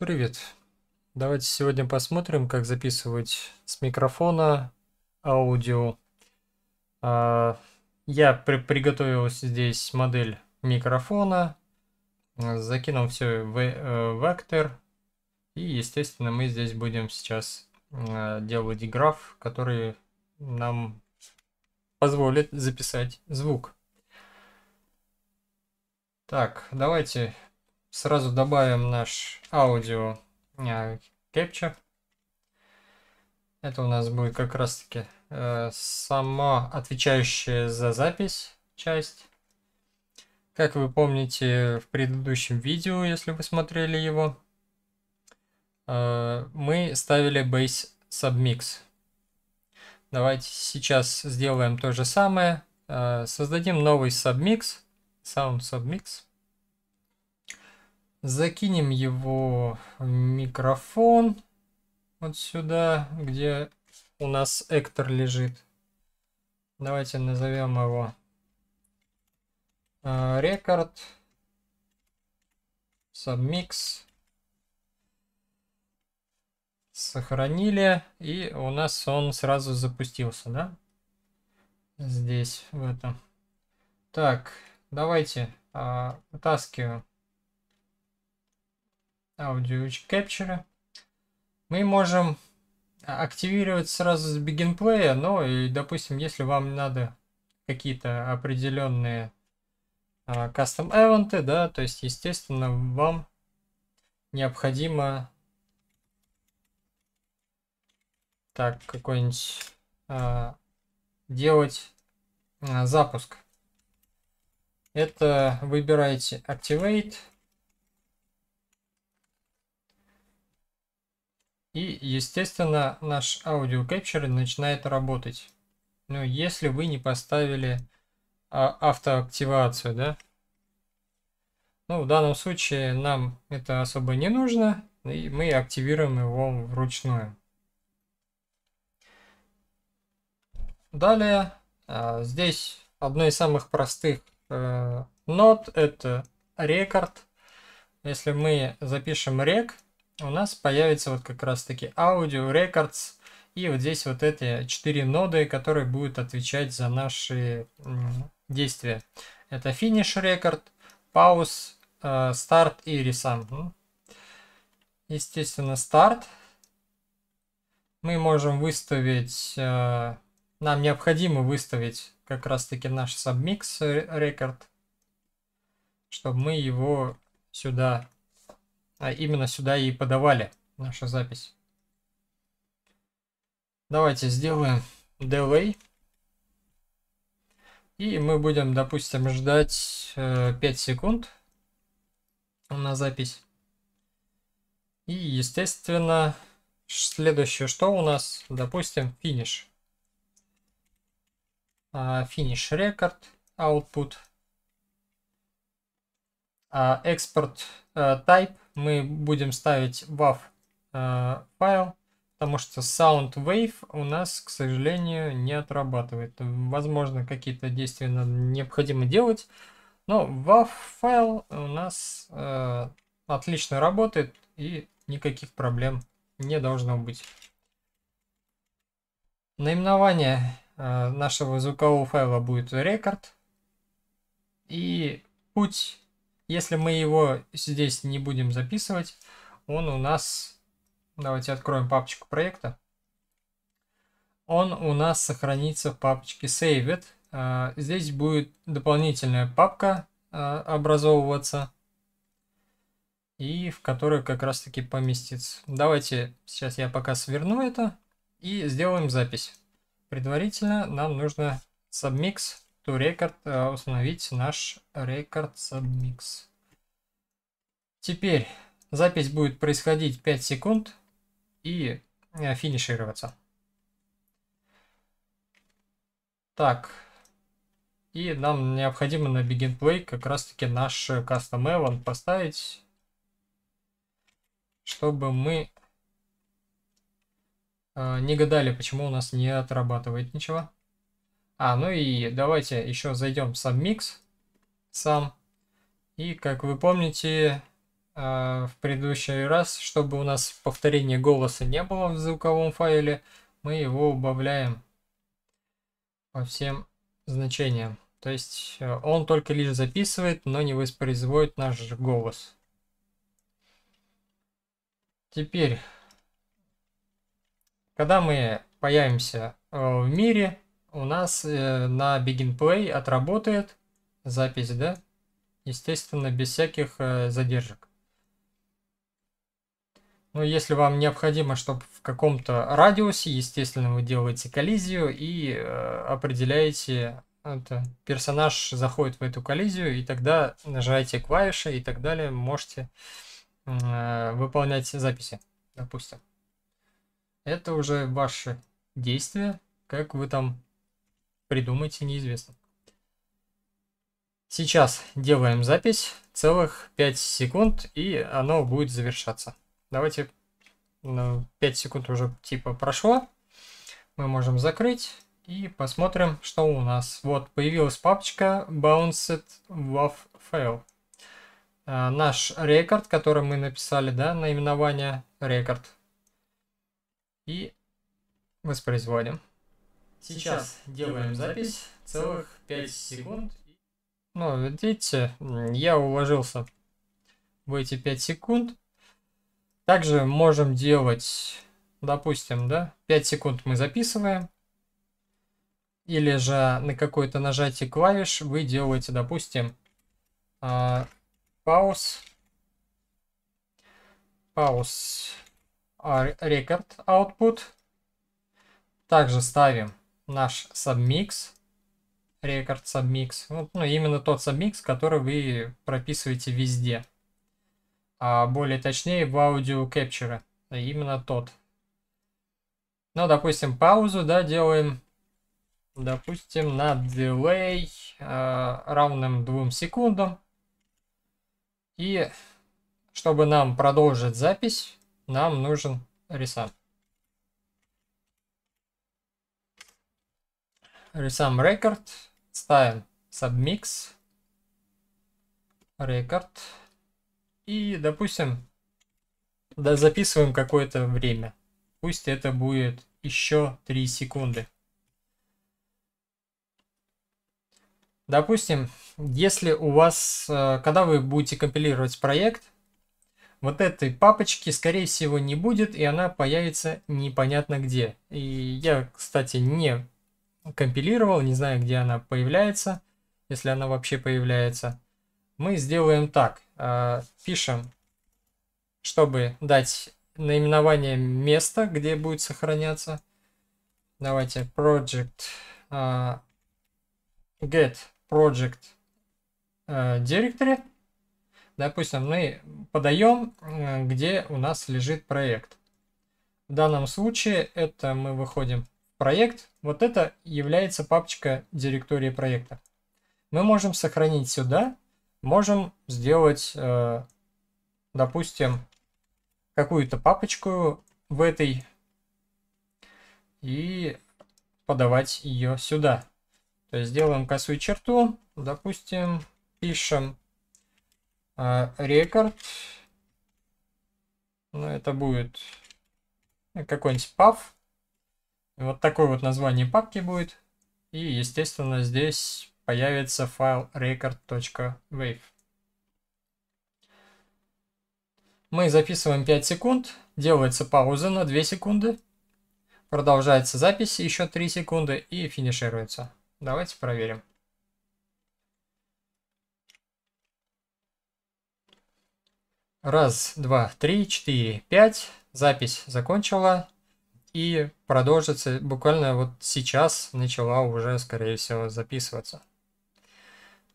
Привет. Давайте сегодня посмотрим, как записывать с микрофона аудио. А, я при приготовил здесь модель микрофона, закинул все в э, вектор, и, естественно, мы здесь будем сейчас а, делать граф, который нам позволит записать звук. Так, давайте Сразу добавим наш аудио capture а, Это у нас будет как раз таки э, сама отвечающая за запись часть. Как вы помните в предыдущем видео, если вы смотрели его, э, мы ставили Base Submix. Давайте сейчас сделаем то же самое. Э, создадим новый Submix, Sound Submix. Закинем его в микрофон. Вот сюда, где у нас Эктор лежит. Давайте назовем его э, рекорд. сабмикс. Сохранили. И у нас он сразу запустился, да? Здесь, в этом. Так, давайте а, вытаскиваем Audio Capture. Мы можем а, активировать сразу с begin play но и, допустим, если вам надо какие-то определенные кастом а, эвенты, да, то есть, естественно, вам необходимо так, какой-нибудь а, делать а, запуск. Это выбираете Activate, И, естественно, наш аудио capture начинает работать. Ну, если вы не поставили а, автоактивацию, да. Ну, в данном случае нам это особо не нужно, и мы активируем его вручную. Далее, а, здесь одно из самых простых э, нот, это рекорд. Если мы запишем рек, у нас появится вот как раз таки Audio Records. И вот здесь вот эти четыре ноды, которые будут отвечать за наши действия. Это Finish Record, Pause, э, Start и Resum. Естественно, Start. Мы можем выставить, э, нам необходимо выставить как раз таки наш Submix Record, э, чтобы мы его сюда а именно сюда и подавали наша запись. Давайте сделаем delay. И мы будем, допустим, ждать 5 э, секунд на запись. И, естественно, следующее, что у нас, допустим, финиш. А, финиш рекорд, output. А, экспорт э, type мы будем ставить WAV э, файл, потому что sound wave у нас, к сожалению, не отрабатывает. Возможно, какие-то действия нам необходимо делать, но WAV файл у нас э, отлично работает и никаких проблем не должно быть. Наименование нашего звукового файла будет record И путь если мы его здесь не будем записывать, он у нас... Давайте откроем папочку проекта. Он у нас сохранится в папочке Saved. А, здесь будет дополнительная папка а, образовываться, и в которой как раз таки поместится. Давайте сейчас я пока сверну это и сделаем запись. Предварительно нам нужно submix to record э, установить наш record submix. Теперь запись будет происходить 5 секунд и э, финишироваться. Так, и нам необходимо на begin play как раз таки наш custom event поставить, чтобы мы э, не гадали, почему у нас не отрабатывает ничего. А, ну и давайте еще зайдем в сам микс. Сам. И как вы помните, а, в предыдущий раз, чтобы у нас повторения голоса не было в звуковом файле, мы его убавляем по всем значениям. То есть э, он только лишь записывает, но не воспроизводит наш голос. Теперь, когда мы появимся э, в мире, у нас э, на Begin Play отработает запись, да? Естественно, без всяких э, задержек. Ну, если вам необходимо, чтобы в каком-то радиусе, естественно, вы делаете коллизию и э, определяете, это, персонаж заходит в эту коллизию, и тогда нажимаете клавиши и так далее, можете выполнять записи, допустим. Это уже ваши действия, как вы там придумайте неизвестно. Сейчас делаем запись целых 5 секунд, и оно будет завершаться. Давайте 5 ну, секунд уже типа прошло. Мы можем закрыть и посмотрим, что у нас. Вот появилась папочка Bounced WAV Fail. А, наш рекорд, который мы написали, да, наименование рекорд. И воспроизводим. Сейчас делаем запись целых 5 секунд. Ну, видите, я уложился в эти 5 секунд. Также можем делать, допустим, да, 5 секунд мы записываем. Или же на какое-то нажатие клавиш вы делаете, допустим, э, пауз. Пауз а, рекорд output. Также ставим наш submix, record submix, Ну, ну, именно тот submix, который вы прописываете везде. А более точнее в аудио кэпчере. Да, именно тот. Ну, допустим, паузу, да, делаем, допустим, на delay э, равным 2 секундам. И чтобы нам продолжить запись, нам нужен рисант. рисам рекорд, ставим submix, рекорд и, допустим, да, записываем какое-то время. Пусть это будет еще 3 секунды. Допустим, если у вас, э, когда вы будете компилировать проект, вот этой папочки, скорее всего, не будет, и она появится непонятно где. И я, кстати, не компилировал, не знаю, где она появляется, если она вообще появляется. Мы сделаем так. Э, пишем, чтобы дать наименование места, где будет сохраняться. Давайте project э, get project э, directory. Допустим, мы подаем, где у нас лежит проект. В данном случае это мы выходим проект, вот это является папочка директории проекта. Мы можем сохранить сюда, можем сделать, э, допустим, какую-то папочку в этой и подавать ее сюда. То есть делаем косую черту, допустим, пишем э, рекорд, ну это будет какой-нибудь пав, вот такое вот название папки будет. И, естественно, здесь появится файл record.wave. Мы записываем 5 секунд, делается пауза на 2 секунды, продолжается запись еще 3 секунды и финишируется. Давайте проверим. Раз, два, три, четыре, пять. Запись закончила и продолжится буквально вот сейчас начала уже, скорее всего, записываться.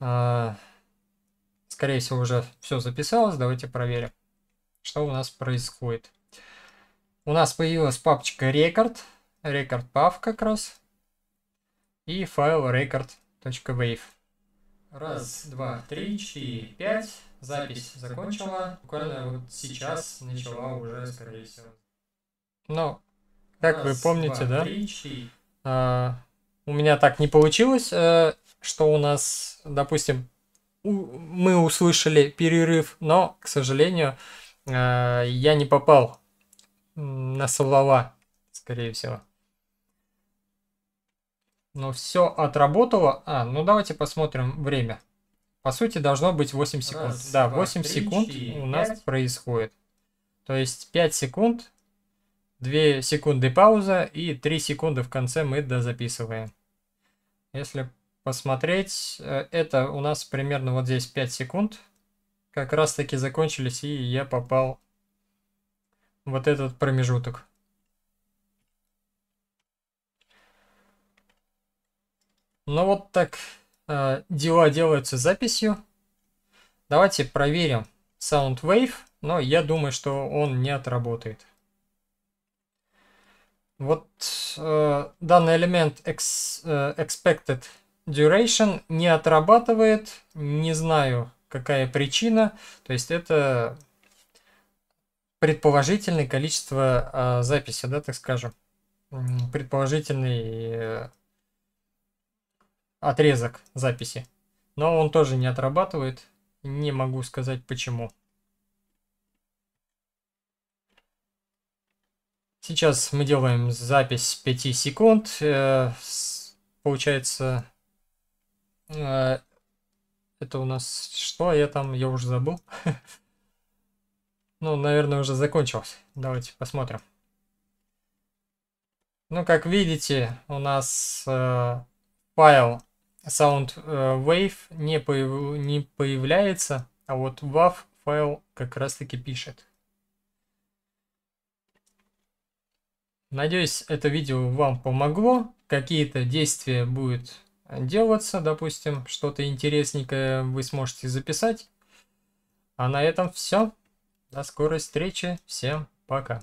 А, скорее всего, уже все записалось. Давайте проверим, что у нас происходит. У нас появилась папочка рекорд, рекорд пав как раз, и файл record.wave. Раз, два, три, четыре, пять. Запись закончила. Буквально вот сейчас начала уже, скорее всего. Но как Раз, вы помните, два, да? Три, а, у меня так не получилось, э, что у нас, допустим, у, мы услышали перерыв, но, к сожалению, э, я не попал на слова, скорее всего. Но все отработало. А, ну давайте посмотрим время. По сути, должно быть 8 секунд. Раз, да, 8 два, 8 три, секунд у нас происходит. То есть 5 секунд 2 секунды пауза и 3 секунды в конце мы дозаписываем. Если посмотреть, э, это у нас примерно вот здесь 5 секунд. Как раз таки закончились и я попал вот этот промежуток. Ну вот так э, дела делаются записью. Давайте проверим SoundWave, но я думаю, что он не отработает. Вот э, данный элемент ex, э, expected duration не отрабатывает. Не знаю, какая причина. То есть это предположительное количество э, записи, да, так скажем. Предположительный э, отрезок записи. Но он тоже не отрабатывает. Не могу сказать почему. Сейчас мы делаем запись 5 секунд. Э, получается, э, это у нас что? Я там, я уже забыл. Ну, наверное, уже закончилось. Давайте посмотрим. Ну, как видите, у нас э, файл sound wave не, появ... не появляется, а вот WAV файл как раз таки пишет. Надеюсь, это видео вам помогло. Какие-то действия будут делаться, допустим, что-то интересненькое вы сможете записать. А на этом все. До скорой встречи. Всем пока.